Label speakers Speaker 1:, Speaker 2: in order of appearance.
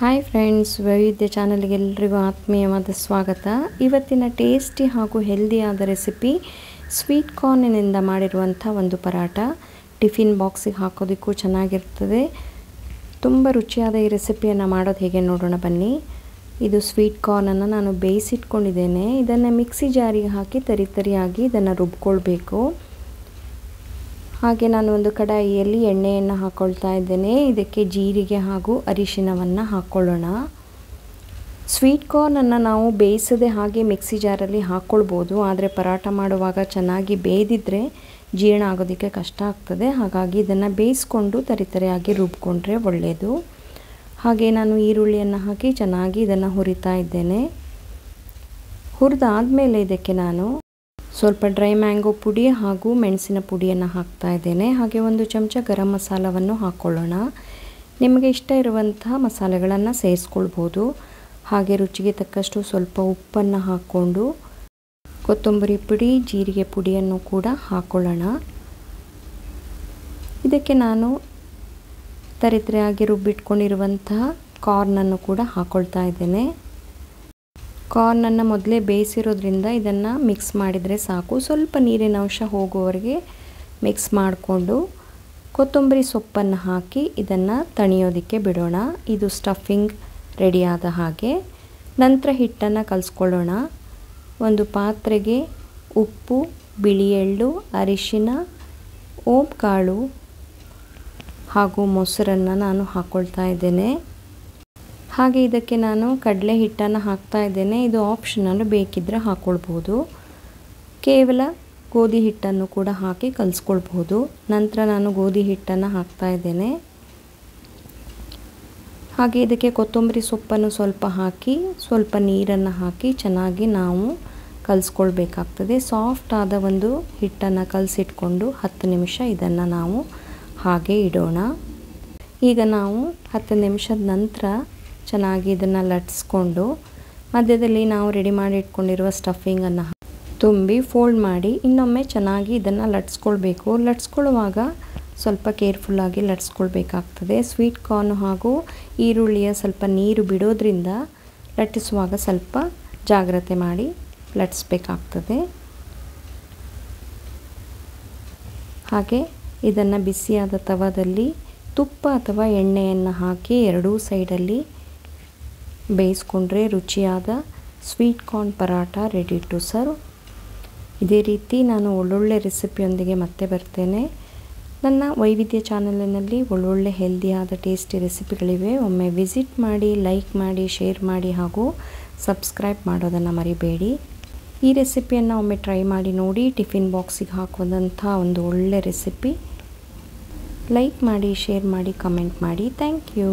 Speaker 1: hi friends ವೈವಿಧ್ಯ ಚಾನಲ್ಗೆ ಎಲ್ಲರಿಗೂ ಆತ್ಮೀಯವಾದ ಸ್ವಾಗತ ಇವತ್ತಿನ ಟೇಸ್ಟಿ ಹಾಗೂ ಹೆಲ್ದಿಯಾದ ರೆಸಿಪಿ ಸ್ವೀಟ್ ಕಾರ್ನಿನಿಂದ ಮಾಡಿರುವಂಥ ಒಂದು ಪರಾಟ ಟಿಫಿನ್ ಬಾಕ್ಸಿಗೆ ಹಾಕೋದಕ್ಕೂ ಚೆನ್ನಾಗಿರ್ತದೆ ತುಂಬ ರುಚಿಯಾದ ಈ ರೆಸಿಪಿಯನ್ನು ಮಾಡೋದು ಹೇಗೆ ನೋಡೋಣ ಬನ್ನಿ ಇದು ಸ್ವೀಟ್ ಕಾರ್ನನ್ನು ನಾನು ಬೇಯಿಸಿಟ್ಕೊಂಡಿದ್ದೇನೆ ಇದನ್ನು ಮಿಕ್ಸಿ ಜಾರಿಗೆ ಹಾಕಿ ತರಿ ತರಿಯಾಗಿ ಇದನ್ನು ರುಬ್ಕೊಳ್ಬೇಕು ಹಾಗೆ ನಾನು ಒಂದು ಕಡಾಯಿಯಲ್ಲಿ ಎಣ್ಣೆಯನ್ನು ಹಾಕ್ಕೊಳ್ತಾ ಇದ್ದೇನೆ ಇದಕ್ಕೆ ಜೀರಿಗೆ ಹಾಗೂ ಅರಿಶಿನವನ್ನು ಹಾಕ್ಕೊಳ್ಳೋಣ ಸ್ವೀಟ್ ಕಾರ್ನನ್ನು ನಾವು ಬೇಯಿಸದೆ ಹಾಗೆ ಮಿಕ್ಸಿ ಜಾರಲ್ಲಿ ಹಾಕ್ಕೊಳ್ಬೋದು ಆದರೆ ಪರಾಟ ಮಾಡುವಾಗ ಚೆನ್ನಾಗಿ ಬೇಯ್ದಿದ್ರೆ ಜೀರ್ಣ ಆಗೋದಕ್ಕೆ ಕಷ್ಟ ಆಗ್ತದೆ ಹಾಗಾಗಿ ಇದನ್ನು ಬೇಯಿಸ್ಕೊಂಡು ತರಿತರಿಯಾಗಿ ರುಬ್ಕೊಂಡ್ರೆ ಒಳ್ಳೆಯದು ಹಾಗೆ ನಾನು ಈರುಳ್ಳಿಯನ್ನು ಹಾಕಿ ಚೆನ್ನಾಗಿ ಇದನ್ನು ಹುರಿತಾ ಇದ್ದೇನೆ ಹುರಿದಾದ ಮೇಲೆ ಇದಕ್ಕೆ ನಾನು ಸ್ವಲ್ಪ ಡ್ರೈ ಮ್ಯಾಂಗೋ ಪುಡಿ ಹಾಗೂ ಮೆಣಸಿನ ಪುಡಿಯನ್ನು ಹಾಕ್ತಾ ಇದ್ದೇನೆ ಹಾಗೆ ಒಂದು ಚಮಚ ಗರಂ ಮಸಾಲವನ್ನು ಹಾಕ್ಕೊಳ್ಳೋಣ ನಿಮಗೆ ಇಷ್ಟ ಇರುವಂತಹ ಮಸಾಲೆಗಳನ್ನು ಸೇರಿಸ್ಕೊಳ್ಬೋದು ಹಾಗೆ ರುಚಿಗೆ ತಕ್ಕಷ್ಟು ಸ್ವಲ್ಪ ಉಪ್ಪನ್ನು ಹಾಕ್ಕೊಂಡು ಕೊತ್ತಂಬರಿ ಪುಡಿ ಜೀರಿಗೆ ಪುಡಿಯನ್ನು ಕೂಡ ಹಾಕ್ಕೊಳ್ಳೋಣ ಇದಕ್ಕೆ ನಾನು ತರಿತರೆಯಾಗಿ ರುಬ್ಬಿಟ್ಕೊಂಡಿರುವಂತಹ ಕಾರ್ನನ್ನು ಕೂಡ ಹಾಕ್ಕೊಳ್ತಾ ಇದ್ದೇನೆ ಕಾರ್ನನ್ನು ಮೊದಲೇ ಬೇಯಿಸಿರೋದ್ರಿಂದ ಇದನ್ನು ಮಿಕ್ಸ್ ಮಾಡಿದರೆ ಸಾಕು ಸ್ವಲ್ಪ ನೀರಿನ ಅಂಶ ಹೋಗುವವರಿಗೆ ಮಿಕ್ಸ್ ಮಾಡಿಕೊಂಡು ಕೊತ್ತಂಬರಿ ಸೊಪ್ಪನ್ನು ಹಾಕಿ ಇದನ್ನು ತಣಿಯೋದಕ್ಕೆ ಬಿಡೋಣ ಇದು ಸ್ಟಫಿಂಗ್ ರೆಡಿಯಾದ ಹಾಗೆ ನಂತರ ಹಿಟ್ಟನ್ನು ಕಲಿಸ್ಕೊಳ್ಳೋಣ ಒಂದು ಪಾತ್ರೆಗೆ ಉಪ್ಪು ಬಿಳಿ ಎಳ್ಳು ಅರಿಶಿನ ಓಂ ಕಾಳು ಹಾಗೂ ಮೊಸರನ್ನು ನಾನು ಹಾಕ್ಕೊಳ್ತಾ ಇದ್ದೇನೆ ಹಾಗೆ ಇದಕ್ಕೆ ನಾನು ಕಡಲೆ ಹಿಟ್ಟನ್ನು ಹಾಕ್ತಾ ಇದ್ದೇನೆ ಇದು ಆಪ್ಷನಲ್ಲು ಬೇಕಿದ್ದರೆ ಹಾಕ್ಕೊಳ್ಬೋದು ಕೇವಲ ಗೋಧಿ ಹಿಟ್ಟನ್ನು ಕೂಡ ಹಾಕಿ ಕಲಿಸ್ಕೊಳ್ಬಹುದು ನಂತರ ನಾನು ಗೋಧಿ ಹಿಟ್ಟನ್ನು ಹಾಕ್ತಾ ಇದ್ದೇನೆ ಹಾಗೆ ಇದಕ್ಕೆ ಕೊತ್ತಂಬರಿ ಸೊಪ್ಪನ್ನು ಸ್ವಲ್ಪ ಹಾಕಿ ಸ್ವಲ್ಪ ನೀರನ್ನು ಹಾಕಿ ಚೆನ್ನಾಗಿ ನಾವು ಕಲಿಸ್ಕೊಳ್ಬೇಕಾಗ್ತದೆ ಸಾಫ್ಟ್ ಆದ ಒಂದು ಹಿಟ್ಟನ್ನು ಕಲಸಿಟ್ಕೊಂಡು ಹತ್ತು ನಿಮಿಷ ಇದನ್ನು ನಾವು ಹಾಗೆ ಇಡೋಣ ಈಗ ನಾವು ಹತ್ತು ನಿಮಿಷದ ನಂತರ ಚೆನ್ನಾಗಿ ಇದನ್ನು ಲಟ್ಸ್ಕೊಂಡು ಮಧ್ಯದಲ್ಲಿ ನಾವು ರೆಡಿ ಮಾಡಿ ಇಟ್ಕೊಂಡಿರುವ ಸ್ಟಫಿಂಗನ್ನು ತುಂಬಿ ಫೋಲ್ಡ್ ಮಾಡಿ ಇನ್ನೊಮ್ಮೆ ಚೆನ್ನಾಗಿ ಇದನ್ನು ಲಟ್ಸ್ಕೊಳ್ಬೇಕು ಲಟ್ಸ್ಕೊಳ್ಳುವಾಗ ಸ್ವಲ್ಪ ಕೇರ್ಫುಲ್ಲಾಗಿ ಲಟ್ಸ್ಕೊಳ್ಬೇಕಾಗ್ತದೆ ಸ್ವೀಟ್ ಕಾರ್ನು ಹಾಗೂ ಈರುಳ್ಳಿಯ ಸ್ವಲ್ಪ ನೀರು ಬಿಡೋದ್ರಿಂದ ಲಟ್ಟಿಸುವಾಗ ಸ್ವಲ್ಪ ಜಾಗ್ರತೆ ಮಾಡಿ ಲಟ್ಸ್ಬೇಕಾಗ್ತದೆ ಹಾಗೆ ಇದನ್ನು ಬಿಸಿಯಾದ ತವದಲ್ಲಿ ತುಪ್ಪ ಅಥವಾ ಎಣ್ಣೆಯನ್ನು ಹಾಕಿ ಎರಡೂ ಸೈಡಲ್ಲಿ ಬೇಯಿಸ್ಕೊಂಡ್ರೆ ರುಚಿಯಾದ sweet corn paratha ready to serve ಇದೇ ರೀತಿ ನಾನು ಒಳ್ಳೊಳ್ಳೆ ರೆಸಿಪಿಯೊಂದಿಗೆ ಮತ್ತೆ ಬರ್ತೇನೆ ನನ್ನ ವೈವಿಧ್ಯ ಚಾನಲಿನಲ್ಲಿ ಒಳ್ಳೊಳ್ಳೆ ಹೆಲ್ದಿಯಾದ ಟೇಸ್ಟಿ ರೆಸಿಪಿಗಳಿವೆ ಒಮ್ಮೆ ವಿಸಿಟ್ ಮಾಡಿ ಲೈಕ್ ಮಾಡಿ ಶೇರ್ ಮಾಡಿ ಹಾಗೂ ಸಬ್ಸ್ಕ್ರೈಬ್ ಮಾಡೋದನ್ನು ಮರಿಬೇಡಿ ಈ ರೆಸಿಪಿಯನ್ನು ಒಮ್ಮೆ ಟ್ರೈ ಮಾಡಿ ನೋಡಿ ಟಿಫಿನ್ ಬಾಕ್ಸಿಗೆ ಹಾಕುವಂಥ ಒಂದು ಒಳ್ಳೆ ರೆಸಿಪಿ ಲೈಕ್ ಮಾಡಿ ಶೇರ್ ಮಾಡಿ ಕಮೆಂಟ್ ಮಾಡಿ ಥ್ಯಾಂಕ್ ಯು